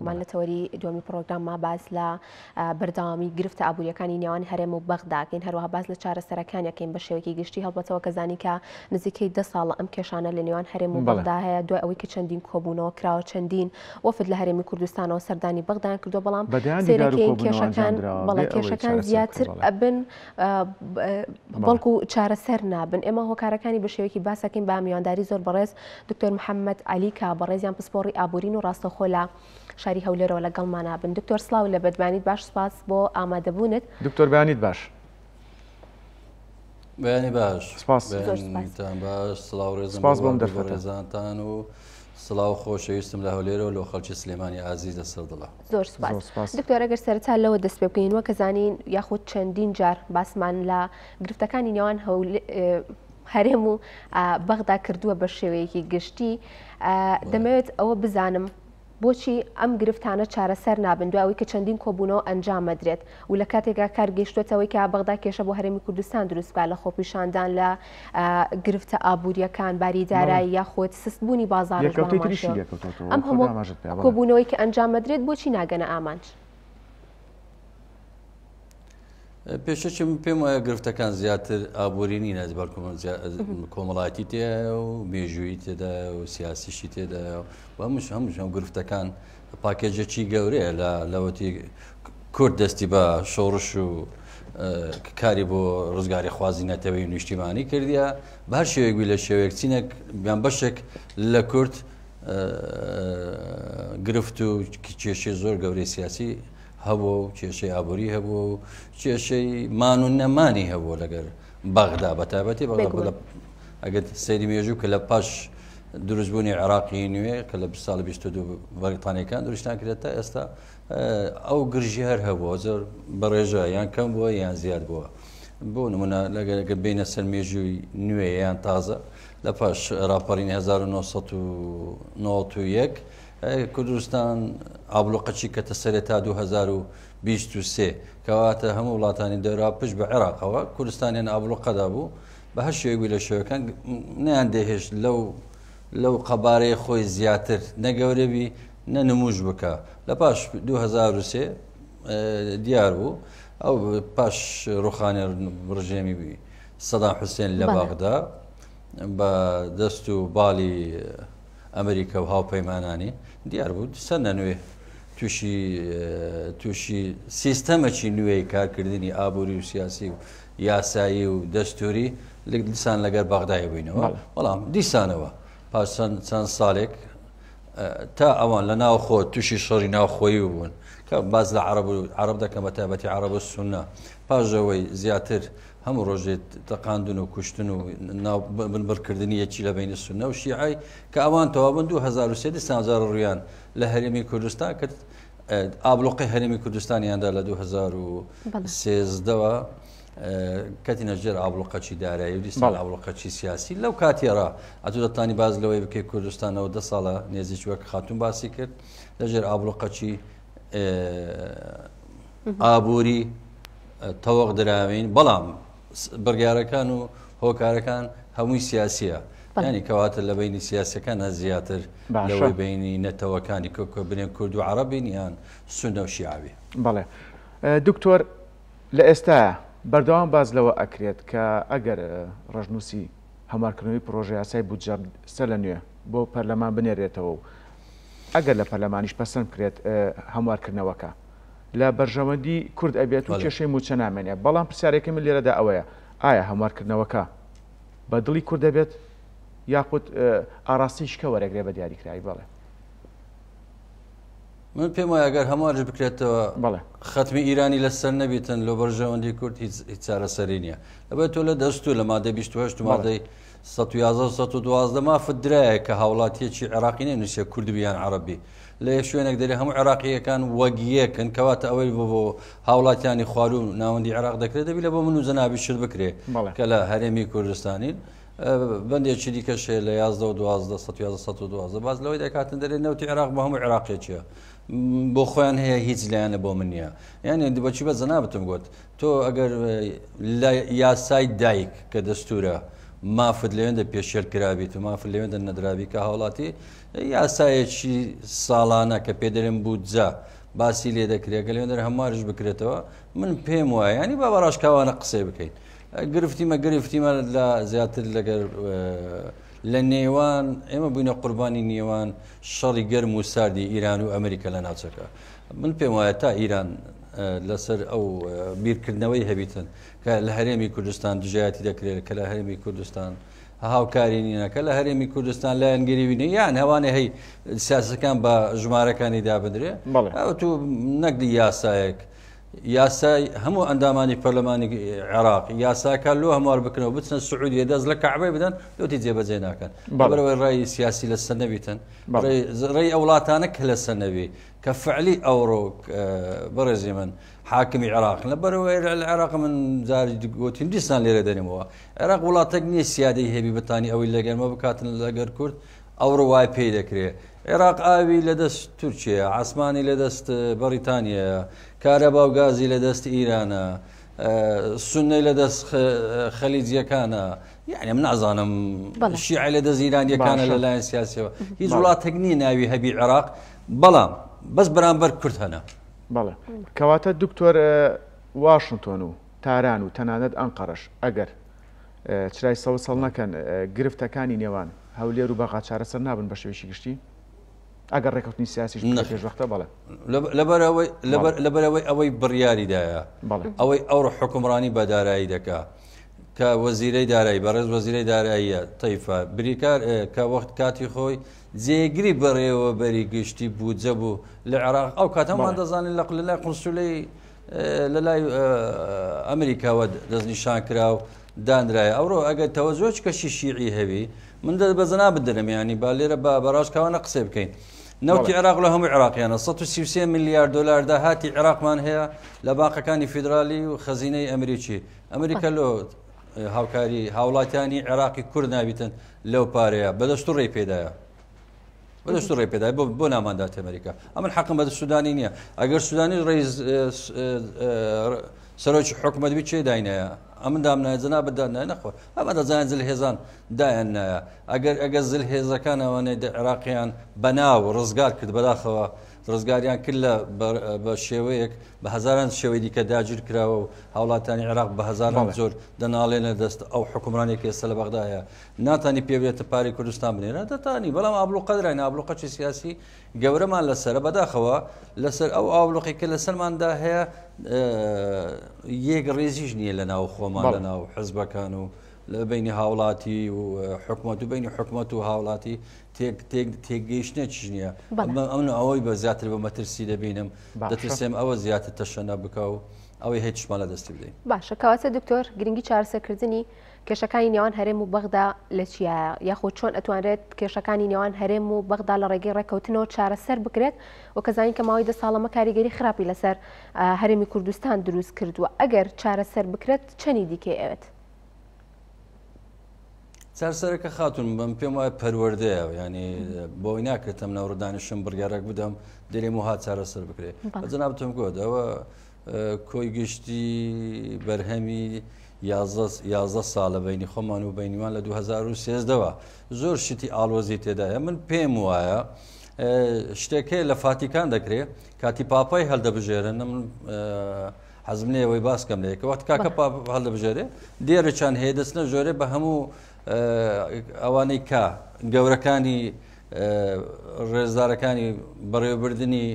گومان لەتەوەری دومی پرۆگرام ما باز لە بەرداوامی گرفتە ئابوووریەکانی نێوان هەرێم و بەغداکەین هەروەها باز لە چارە سەرەکانەکەین بە شێوەیەکی گشتی هەڵبەتەوە کەزانی کە نزیکەی ده ساڵە ئەم کێشانە لە نێوان هەرێم و بەغدا هەیە دوای ئەوەی کە چەندین کۆبوونەوە کراوە چەندین وەفت لە هەرێمی کوردستانەوە سەردانی بەغدان کردو بەڵام سێرەکەین کێشەکان بەڵێ کێشەکان زیاتر ئەبن بەڵکو چارەسەر نابن ئێمە هۆکارەکانی بە شێوەیەکی باسەکەین با میوانداری زۆر بەڕێز دکتۆر محەممەد علی کا بەڕێزیان پسپۆڕی ئابوورین و ڕاستەخۆ لە شار خوێندکاری هەولێرەوە لەگەڵمانە بن دکتۆر سلااو لە بەدبانیت باش سپاس بۆ ئامادەبوونت دکتۆر بیانیت باش بەیانی باش سپاس باش سلااو بۆم دەڕێزانتان و سلااو خۆشەویستم لە هەولێرەوە لە خەڵکی سلێمانی ئازیز لە سەردڵە زۆر دکتۆرەگەر سەرتا لەوە دەست پێ بکەین وە کەزانین یاخود چەندین جار باسمان لە گرفتەکانی نێوان هەرێم و بەغدا کردووە بە شێوەیەکی گشتی دەمەوێت ئەوە بزانم بۆچی ئەم گرفتانە چارەسەر نابن دواوی کە چەندین کۆبوونەوە ئەنجامەدرێت و لە کاتێکا کارگەشتێتەوەی کە بەغدا کێشە بۆ هەرمی کوردستان دروستکە لە خۆپیشاندان لە گرفتە ئابوووریەکان باری دارایی یا خۆت سستبوونی بازار ئەم هەموو کۆبوونەوەی کە ئەنجامەدرێت بۆچی ناگەنە ئامانچ پێشەچم پێم وایە گرفتەکان زیاتر ئابورینی نەزبەر کۆمەڵاتی تێدا و مێژووی تێدا و سیاسیشی تێدا ومش هەموش ئەم گرفتەکان پاکێجەچی گەورەیە لە لەوەتی کورد دەستی بە شۆڕش و کاری بۆ ڕزگاری خوازیینەتەوەی نیشتیمانی کردیا بار شێوێکبی لە شێوێک چینێک بیان بەشێک لە کورت گرفت و کیچێشی زۆر گەورەی سیاسی هەبوو و کێشەی ئابووری هەبوو و کێشەی مان و نەمانی هەبوو لەگەر بەغدا بەتابەتی بە ئەگەت سەیری مێژوو کە لە پاش دروستبوونی عراقی نوێ کە لە ساڵ بەریتانەکان دروستان کرێت تا ئێستا ئەو گرژی هەر هەبوو زۆر بەڕێژە یان کەم بووە یان زیاد بووە بۆ نمونە لەگەگە بینە سەر مێژووی نوێ یان تازە لە پاش راپەرین 1991 کوردستان ئابلوقەچی کەتە سەرێت تا 2023 کەواتە هەموو وڵاتانی دەرا پشت بە عێراقەوە کوردستانیان ئابلوقەدا بوو بە هەر شێوی لە شێوەکان نیان دەهێش لەو لەو قەبارەیە خۆی زیاتر نەگەورەبی نەنموش بکە لە پاش 2023 دیار بوو ئەو پاش ڕوخانە ڕژێمی بووی سەدا حوسێن لە باغدا بە دەست و باڵی ئەمریکا و هاوپەیمانانی دیار بوو سەر نەنوێ تووشی تووشی سیستەمەکی نوێی کارکردنی ئابووری و سیاسی و یاسایی و دەستوری لەک دیسان لەگەر باغدای بووینەوە بەڵام دیسانەوە پاسەن چەند ساڵێک تا ئەوان لە ناو خۆ تووشی شەڕی ناوخۆی بوون کە باز لە عرب عرب دەکەم بە تایبەتی عرب و سونا پاژەوەی زیاتر هەموو ڕۆژێت تەقااندون و کوشتن و بنبڕکردنی یەکی لە بینە سونە و شیعای کە ئەوان تەوابند 1970 سازار ڕویان لە هەرێمی کوردستان کە ئابلۆقی هەرێمی کوردستانیاندا لە 2013ەوە کەتی نەژێر ئابلوقەچی دارایی و دیسان ئابلوقەچی سیاسی لەو کاتێرا ئەتوودەتانی باز لەوەی بکەی کوردستانەوە ده ساڵە نێزیش وەک خاتون باسی کرد لەژێر ئابلوقەچی ئابووری تەوەق دراوین بەڵام بڕیارەکان و هۆکارەکان هەمووی سیاسیە ینی کەواتە لە بینی سیاسەکان زیاتر لەوەی بینی نەتەوەکانی کۆکۆ بنێن کورد و عربینیان سونە و شیاوی بڵێ دکتۆر لە ئێستا بەردەوام باز لەوە ئەکرێت کە ئەگەر ڕژنووسی هەمارکردنەوەی پرۆژه یاسای بودجە سە لە نوێ بۆ پەرلەمان بنێرێتەوە و ئەگەر لە پەرلەمانیش پەسەند کرێت هەموارکردنەوەکە لە بەرژەوەندی کورد ئەبێت و کێشەی موچە نامێنێ بەڵام پرسیارێکی من لێرەدا ئەوەیە ئایا هەموارکردنەوەکە بە دڵی کورد دەبێت یاخود ئاراستیشکە وەرەگرێ بە دیاریکراایی بڵێ من پێم وایە ئەگەر هەموارش بکرێتەوە بڵێ خەتمی ئیرانی لەسەر نەبیتن لە بەرژەوەندی کورد هیچ چارەسەری نییە لەبێت تۆ لە دەست و لە مادە 28 مادەی 1912 مافت درایە کە هاوڵاتیەکی عراقی نێ نووسە کوردبییان عربی لە شوێنێک دەری هەموو عراقیەکان وەگیەکەن کەواتە ئەوەی بۆ بۆ هاوڵاتیانی خوالون ناوەندی عراق دەکرێت دەبی لە بۆ من و زەنابی شت بکرێ کە لە هەرێمی کوردستانین بندێکی دیکەشێ لە 11 12 باز لەوەی دەکاتن دەرێ نەوتی عراق بە هەموو عراقێکیە. بۆ خۆیان هەیە هیچ لایەنە بۆ منیە یعنی دبچی بە زەنابتم گوت تۆ ئەگەر یاسای دایک کە دەستورە. مافت لەوێندە پێشێرکرابیت و مافر لەوێندە نەدرابی کە هاوڵاتی یاسایەکی ساڵانە کە پێدرێن بودجا باسی لێ دەکرێگە لەێندەر هەمارش بکرێتەوە من پێم وایە ینی با بەڕاشکاوانە قسەی بکەین گرفتیمە گرفتیمە لە زیاتر لەگەر لە نێوان ئێمە بووینە قوربانی نێوان شەڕی گەرم و ساردی ئیران و ئەمریکا لە ناوچەکە من پێم وایە تا ئیران لەسەر ئەو بیرکردنەوەی هەبیتن کە لە هەرێمی کوردستان دژایەتی دەکرێت کە لە هەرێمی کوردستان هاوکاری نینەکە لە هەرێمی کوردستان لایەنگەری وینە یان هەوانە هەی سیاسەکان بە ژمارەکانی دابدرێ ئەو تو نەکدی یاسایەک یاسای هەموو ئەندامانی پەرلەمانی عێراق یاساکە لۆ هەموار بکەنەوە بچنە سعودی دەست لە کەعبی بدەن لۆتی جێبەجێ ناکەن بەرەوەی ڕای سیاسی لە سەرنەبیتن ڕێی ئەو وڵاتانە کە لە سەرنەوی کە فعلی ئەوڕۆ بەڕێزی من حاکمی عراق لە بەرەوەی عراق من جاری گوتیم دیستان لێرە دەنیمەوە عێراق وڵاتێک نییە سیادی هێبی بتانی ئەوی لەگەرمە بکاتن لەگەر کورد ئەو ڕوای پێی دەکرێت عێراق ئاوی لەدەست تورکیا عسمانی لەدەست بەریتانیا کارەبا و گازی لە دەست ئیرانە سنەی لە دەست خەلیجیەکانە یعنی من نازانم شیع لە دەست ایرانیەکانە لە لایەن سیاسەوە هیچ وڵاتێک نیە ناوی هەبی عێراق بەڵام بەس بەرامبەر کورت هەنا بەڵێ کەواتە دکتۆر واشنتۆن و تاران و تەنانەت ئەنقەرش ئەگەر چرای سەوت سەڵ نەکەن گرفتەکانی نێوان هەولێر و بەغا چارەسەر نابن بە شوێکی گشتی ئەگەر ڕێکوتنی سیاسیش پێشوەختە بڵێ لەبەرەوەی ئەوەی بڕیاریدایە ئەوەی ئەو حکمڕانی بەدارایی دکا کە وەزیرەی دارایی بەڕێز وەزیرەی داراییە تەیفە بریکار کە وەخت کاتی خۆی جێگری بەڕێوە بەری گشتی بوو جەبوو لە عراق ئەو کاتەمان دەزانین لە لە لای قسولەی لە لای ئەمریکاوە دەستنیشان کرا و دانرایە ئەوڕۆ ئەگەر تەوە زۆچ کەشی شیعی هەوی من دە بەزنا بدرم ینی با لێرە بە بەڕاشکەوانە قسێ بکەین. نەوتی عراق لە هەموو عراقیانە 1 میلیارد دلاردا هاتی عراقمان هەیە لە باقەکانی فیدرالی و خەزینەی ئەمریکی ئەمریکا لۆ هاوکاری هاوڵاتیانی عێراقی کورد نابیتن لەو پارەیە بەدەستو ڕێ پێدایە بەدەست ڕێ پێدای بۆ ناماندات ئەمریکا ئەمن حەقم بەدە سودانی نییە ئەگەر سودانی ڕێز سەرۆکی حکومەت بی چێ داینەیە ئەمن دام نایە جنا بدانای نەخۆ ئەمە دەزانین زل هێزان دایان نایە ئەگەر ئەگە زل هێزەکان ئەوانەی عراقیان بەناو ڕزگار کرد بەداخەوە ڕزگاریان کرد لە بە شێوەیەک بە هزاران شێوەی دیکە داگیر کراوە و هاوڵاتانی عراق بە هزاران زۆر دەناڵێنە دەست ئەو حکومرانێک ێستا لە بەغدایە ناتانی پێبێتە پاری کوردستان بنێرە دەتانی بەڵام ئابلوقە درای نابلوقەچی سیاسی گەورەمان لەسرە بەداخەوە لەسەر ئەو ئاولوقی کە لە سەرماندا هەیە یەک ڕێزیش نییە لە ناو خۆم خۆمان لە ناو حزبەکان و لە بینی هاوڵاتی و حکوومەت و بینی حکوومەت و هاوڵاتی تێگەیشتە چ نییە ئەم ئەوەی بە زیاتر بە مەترسی دەبینم دەترسێم ئەوە زیاتر تەشەنە بکە و ئەوەی هیچ شمالە دەستی بدەین باشە کاواسە دکتۆر گرنگی چارسەکردنی کێشەکانی نێوان هەرێم و بەغدا لە چیە یاخود چۆن ئەتوانرێت کێشەکانی نێوان هەرێم و بەغدا لە ڕێگەی ڕێککەوتنەوە چارەسەر بکرێت و کەزانین کە ماوەی دە ساڵەمە کاریگەری خراپی لەسەر هەرێمی کوردستان دروست کردووە ئەگەر چارەسەر بکرێت چەنی دیکێ ئەوێت. چارسەرەکە خاتون بم پێم وایە پەروەردەیە ینی بۆی ناکرێتم ناوڕدانیشم بڕیارێک بدەم دەلێم و ها چارەسەر بکرێت. جنا بتم گۆ دەوە کۆی گشتی بەرهەمی یازدە ساڵە بینی خۆمان و بینیوان لە 2013ەوە زۆر شتی ئالۆزی تێدایە من پێم وایە شتێکەیە لە فاتیکان دەکرێت کاتی پاپای هەلدەبژێرن من حەزمنەوەی باسکەم لەیەکەوەات کاکە هەلدەبژێرێ دێرە چند هەیە دەستنە ژۆرێ بە هەموو ئەوانەی کا گەورەکانی ڕێزدارەکانی بەڕێوەبردننی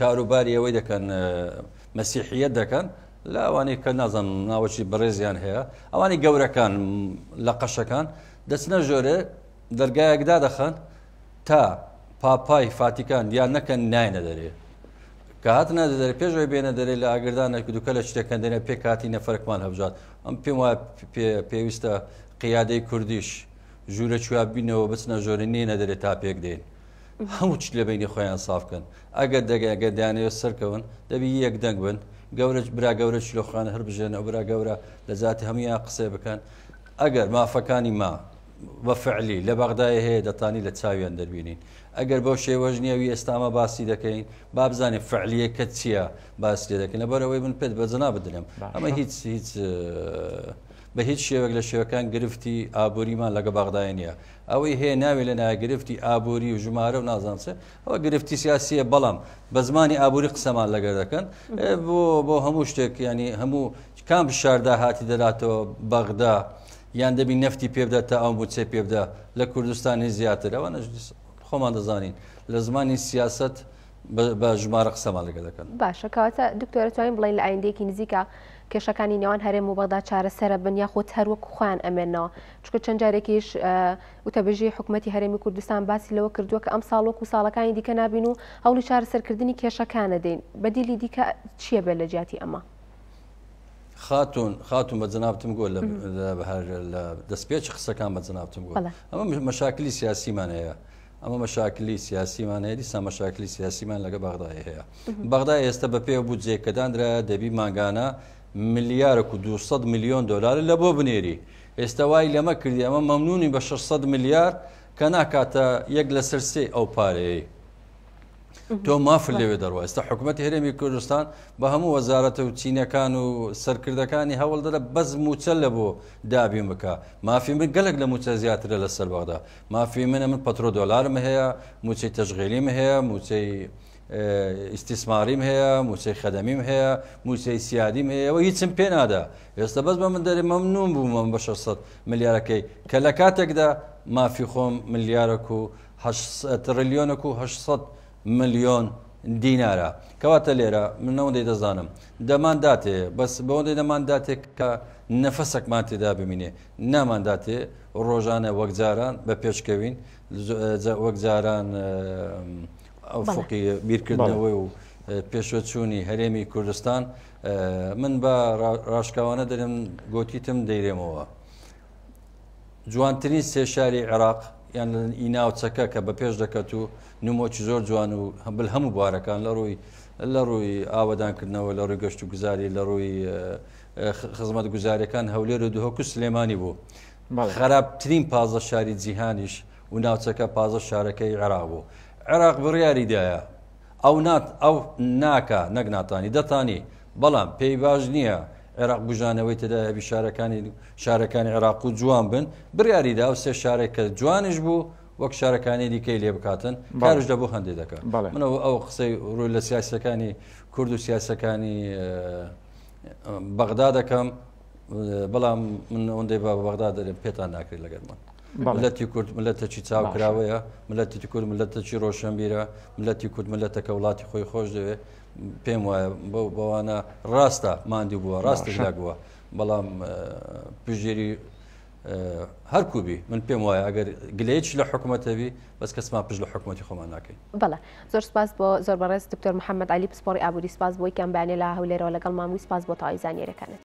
کاروباری ئەوەی دەکەن مەسیحە دەکەن لە ئەوانی کە نازان ناوەکی بەڕێزیان هەیە ئەوانی گەورەکان لە قەشەکان دەچنە ژۆرە دەرگایەکدا دەخەن تا پاپای فاتیکان دیان نەکەن نایە دەرێ کە هاتنە دەدەر پێشەوەی بێنە دەرێ لە ئاگردانەکە دوکە لە شتەکەندێنە پێکاتی نەفرەکمان هەبژات ئەم پێم وایە پێویستە قیادەی کوردیش ژوورە چوابینەوە بچنە ژۆرە نێنە دەرێت تا پێک دێن هەموو چ لە بینی خۆیان سافکەن ئەگە دەگەگە دانەوە سەرکەون دەبی یەک دەنگ بن گەورە برا گەورە شلۆخانە هەر بژێن ئەو برا گەورە لە زیاتی هەمویان قسە بکەن ئەگەر مافەکانی ما بەفعلی لە بەغدای هەیە دەتانی لە چاویان دەبینین ئەگەر بۆ شێوەژ نیەوی ئێستامە باسی دەکەین بابزانێ فعلیە کە چییە باسی دەکەین لەبەرەوەی من پێت بەزنا بدلم ئەمە هیچ هیچ بە هیچ شێوەک لە شێوەکان گرفتی ئابوووریمان لەگە باغدای نیە ئەوەی هەیە ناوێت لە ناگرفتی ئابووری و ژمارە و نازانسە ئەوە گرفتی سیاسیە بەڵام بە زمانی ئابووری قسەمان لەگەر دەکەن بۆ بۆ هەموو شتێک ینی هەموو کام شاردا هاتی دەداتەوە بەغدا یان دەبی نفتی پێبدا تا ئەم بۆ چێ پێبدا لە کوردستانی زیاتر ئەوە نەژدیسە خۆمان دەزانین لە زمانی سیاست بە ژمارە قسەمان لەگە دەکەن باشە کەواتە دکتۆرەتوانین بڵین لە ئایندێکی نزیکە کێشەکانی نێوان هەرێم و بەغدا چارەسەرە بن یاخۆ هەروەک خوان ئەمێنەوە چکە چەند جارێکیش وتەبژی حکوومەتتی هەرێمی کوردستان باسی لەوە کردووە کە ئەم ساڵۆک و ساڵەکانی دیکە نابین و هەولی چارەسەرکردنی کێشەکانە دێن بەدیلی دیکە چییە بێت لە جیاتی ئەمە خاتون خاتون بە جنابتم گۆ لە دەستپێچ قسەکان بە جنابتم گۆ ئەمە مەشاکلی سیاسیمان هەیە. ئەمە مەشاکلی سیاسیمان هەیە دیسا مەشاکلی سیاسیمان لەگە بەغدای هەیە. بەغدا ئێستا بە پێ بوو جێکەدانرا دەبی ماگانە ملیارک و 200 میلیۆن دلار لە بۆ بنێری ئێستا وای لەمە کردی ئەمە مەمنونی بە 600 میلیار کە ناکاتە یەک لە سەرسێ ئەو پارەیە تۆ مافل لەوێ دەڕوە ئێستا حکوومەتی هەرێمی کوردستان بە هەموو وەزارەتە و چینەکان و سەرکردەکانی هەوڵدەرە بەز موچە لە بۆ دابی بکە مافی من گەلک لە موچە زیاترە لە سەرباغدا مافی منە من پەتۆ دۆلارم هەیە موچەی تەژغێلیم هەیە موچەی ئیسیسماریم هەیە موچەی خەدەمیم هەیە موچەی سیادیم هەیە و هیچم پێ نادا ئێستا بەس بە من دەری مەمنون بوو من بە 600 ملیارەکەی کە لە کاتێکدا مافی خۆم ملیارەک و تریلیۆنەک و 600 میلیۆن دینارە کەواتە لێرە منەوەندەی دەزانم دەمانداتێ بەس بەوەندەی دەمانداتێک کە نەفەسەکمان تێدا ببینێ نامانداتێ ڕۆژانە وەکجاران بە پێشکەوین وەکجاران ئەو فقی بیرکردنەوەی و پێشوەچوونی هەرێمی کوردستان من بە ڕاشکاوانە دەرم گۆتیتم دەیرێمەوە. جوانترین سێشاری عێراق یان ئیناوچەکە کە بە پێش دەکەت و نمۆکی زۆر جوان و هەمبل هەموو بارەکان لە ڕووی لە ڕووی ئاوادانکردنەوە لە ڕووی گەشت و گوزاری لە ڕووی خزمەت گوزاریەکان هەولێر و دهۆکو سلێمانی بوو خراپترین پازە شاری جیهانیش و ناوچەکە پازە شارەکەی عێرا بوو عێراق بڕیاری دایە ئەو نات ئەو ناکە نەگناتانی دەتانی بەڵام پێی باش نییە عێراق بژانەوەی تداەبی شارەکانی شارەکانی عێراق و جوان بن بریاریدا و سێ شارێک کە جوانش بوو وەک شارەکانی دیکەی لێ بکاتن بارش دەبوو هەندێ دەکات منەوە ئەو قسەی ڕووی لە سیاسەکانی کورد و سیاسەکانی بەغدا دەکەم بەڵام من ئەوەندەی بە بەغدا دەێن پێتان ناکرێت لەگەرمان ملەتی کورد ملەتەکی چاوکراوەیە ملەتی کورد ملەتەکی ڕۆشنبیرە ملەتی کورد ملەتەکە وڵاتی خۆی خۆش دەوێت پێم وایە بەو بەوانە ڕاستە مادی بووە ڕاستی لاگووە بەڵام پژێری هەرکوبی من پێم وایە ئەگەر گلەیەکی لە حکوومەتەوی بەس کەسما پش لە حکوومەتی خۆمان ناکەین بەڵە زۆر سپاس بۆ زۆر بەڕێز دکتۆر محەممەد علی پسپۆری ئابووری سپاس بۆی کەم بەانێ لە هەولێرەوە لەگەڵ مامووی سپاس بۆ تاوای زانانیێرەکانت